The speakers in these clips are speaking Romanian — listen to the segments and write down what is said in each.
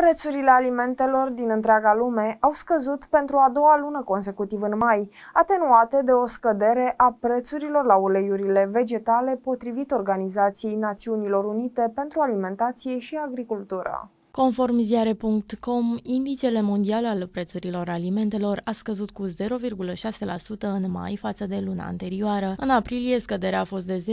Prețurile alimentelor din întreaga lume au scăzut pentru a doua lună consecutiv în mai, atenuate de o scădere a prețurilor la uleiurile vegetale potrivit Organizației Națiunilor Unite pentru Alimentație și Agricultură. Conform ziare.com, indicele mondial al prețurilor alimentelor a scăzut cu 0,6% în mai față de luna anterioară. În aprilie, scăderea a fost de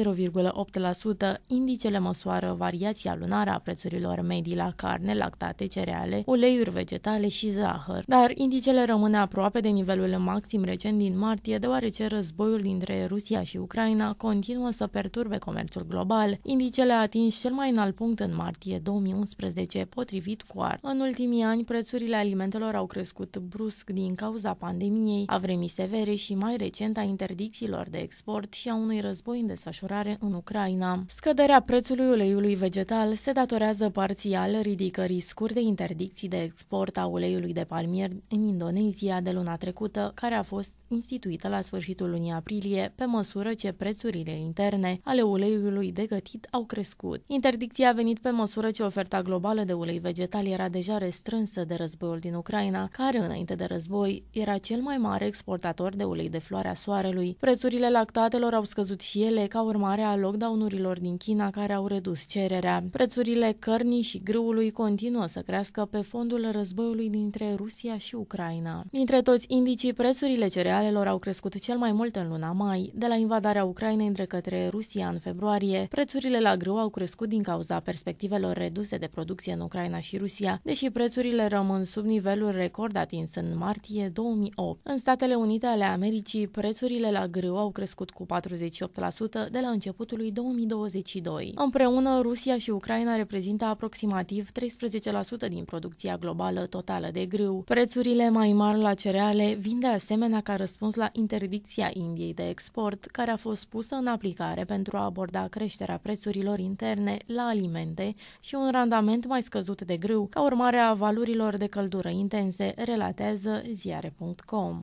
0,8%. Indicele măsoară variația lunară a prețurilor medii la carne, lactate, cereale, uleiuri vegetale și zahăr. Dar indicele rămâne aproape de nivelul maxim recent din martie, deoarece războiul dintre Rusia și Ucraina continuă să perturbe comerțul global. Indicele a atins cel mai înalt punct în martie 2011, pot potrivit COAR. În ultimii ani, prețurile alimentelor au crescut brusc din cauza pandemiei, a vremii severe și mai recent a interdicțiilor de export și a unui război în desfășurare în Ucraina. Scăderea prețului uleiului vegetal se datorează parțial ridicării scurte interdicții de export a uleiului de palmier în Indonezia de luna trecută, care a fost instituită la sfârșitul lunii aprilie, pe măsură ce prețurile interne ale uleiului de gătit au crescut. Interdicția a venit pe măsură ce oferta globală de ulei recoltei vegetale era deja restrânsă de războiul din Ucraina, care înainte de război era cel mai mare exportator de ulei de floarea soarelui. Prețurile lactatelor au scăzut și ele ca urmare a lockdown-urilor din China care au redus cererea. Prețurile cărnii și grâului continuă să crească pe fondul războiului dintre Rusia și Ucraina. Dintre toți indicii, prețurile cerealelor au crescut cel mai mult în luna mai. De la invadarea Ucrainei între către Rusia în februarie, prețurile la grâu au crescut din cauza perspectivelor reduse de producție în Ucraina Ucraina și Rusia, deși prețurile rămân sub nivelul record atins în martie 2008. În Statele Unite ale Americii, prețurile la grâu au crescut cu 48% de la începutul lui 2022. Împreună, Rusia și Ucraina reprezintă aproximativ 13% din producția globală totală de grâu. Prețurile mai mari la cereale vin de asemenea ca răspuns la interdicția Indiei de export, care a fost pusă în aplicare pentru a aborda creșterea prețurilor interne la alimente și un randament mai scăzut mult de grâu ca urmare a valurilor de căldură intense, relatează ziare.com.